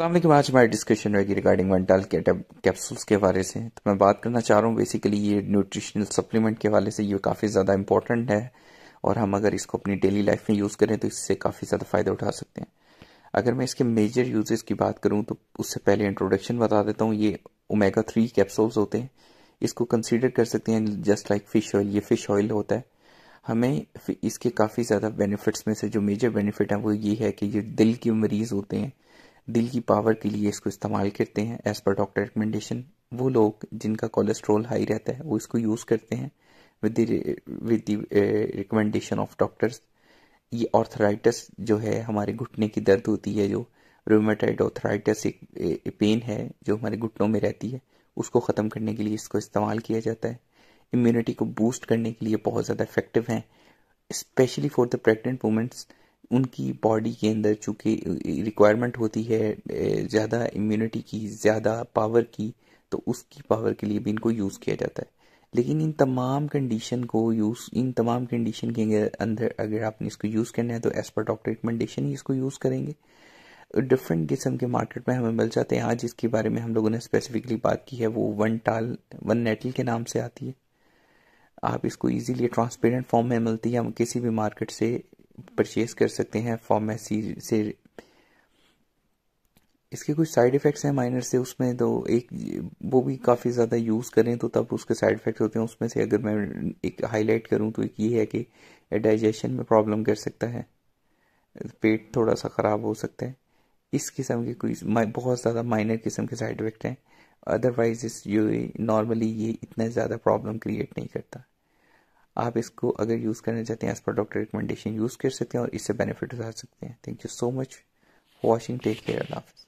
असल तो आज हमारी डिस्कशन रहेगी रिगार्डिंग वनटाल कैप्सूल्स के बारे से तो मैं बात करना चाह रहा हूँ बेसिकली ये न्यूट्रिशनल सप्लीमेंट के वाले से ये काफ़ी ज़्यादा इंपॉर्टेंट है और हम अगर इसको अपनी डेली लाइफ में यूज़ करें तो इससे काफ़ी ज़्यादा फ़ायदा उठा सकते हैं अगर मैं इसके मेजर यूजेस की बात करूँ तो उससे पहले इंट्रोडक्शन बता देता हूँ ये ओमेगा थ्री कैप्सूल्स होते हैं इसको कंसिडर कर सकते हैं जस्ट लाइक फ़िश ऑयल ये फ़िश ऑयल होता है हमें इसके काफ़ी ज़्यादा बेनिफिट्स में से जो मेजर बेनिफिट है वो ये है कि ये दिल के मरीज़ होते हैं दिल की पावर के लिए इसको इस्तेमाल करते हैं एज़ पर डॉक्टर रिकमेंडेशन वो लोग जिनका कोलेस्ट्रॉल हाई रहता है वो इसको यूज़ करते हैं with with recommendation of doctors ये ऑर्थराइटिस जो है हमारे घुटने की दर्द होती है जो रोमेटाइड ऑर्थराइटिस एक पेन है जो हमारे घुटनों में रहती है उसको ख़त्म करने के लिए इसको इस्तेमाल किया जाता है इम्यूनिटी को बूस्ट करने के लिए बहुत ज़्यादा इफेक्टिव हैं specially for the pregnant womens उनकी बॉडी के अंदर चूँकि रिक्वायरमेंट होती है ज़्यादा इम्यूनिटी की ज़्यादा पावर की तो उसकी पावर के लिए भी इनको यूज़ किया जाता है लेकिन इन तमाम कंडीशन को यूज़ इन तमाम कंडीशन के अंदर अगर आपने इसको यूज़ करना है तो पर डॉक्टर रिकमेंडेशन ही इसको यूज़ करेंगे डिफरेंट किस्म के मार्केट में हमें मिल जाते हैं आज इसके बारे में हम लोगों ने स्पेसिफिकली बात की है वो वन टाल वन नेटल के नाम से आती है आप इसको इजीली ट्रांसपेरेंट फॉर्म में मिलती है हम किसी भी मार्केट से परचेज कर सकते हैं फार्मेसी से इसके कुछ साइड इफ़ेक्ट्स हैं माइनर से उसमें तो एक वो भी काफ़ी ज़्यादा यूज़ करें तो तब उसके साइड इफेक्ट होते हैं उसमें से अगर मैं एक हाईलाइट करूं तो एक ये है कि डाइजेशन में प्रॉब्लम कर सकता है पेट थोड़ा सा ख़राब हो सकता है इस किस्म के कोई बहुत ज़्यादा माइनर किस्म के साइड इफ़ेक्ट हैं अदरवाइज इस यू नॉर्मली ये इतना ज़्यादा प्रॉब्लम क्रिएट नहीं करता आप इसको अगर यूज़ करना चाहते हैं as per doctor recommendation use कर सकते हैं और इससे बेनिफिट उठा सकते हैं थैंक यू सो मच वॉशिंग टेक केयर अल्लाह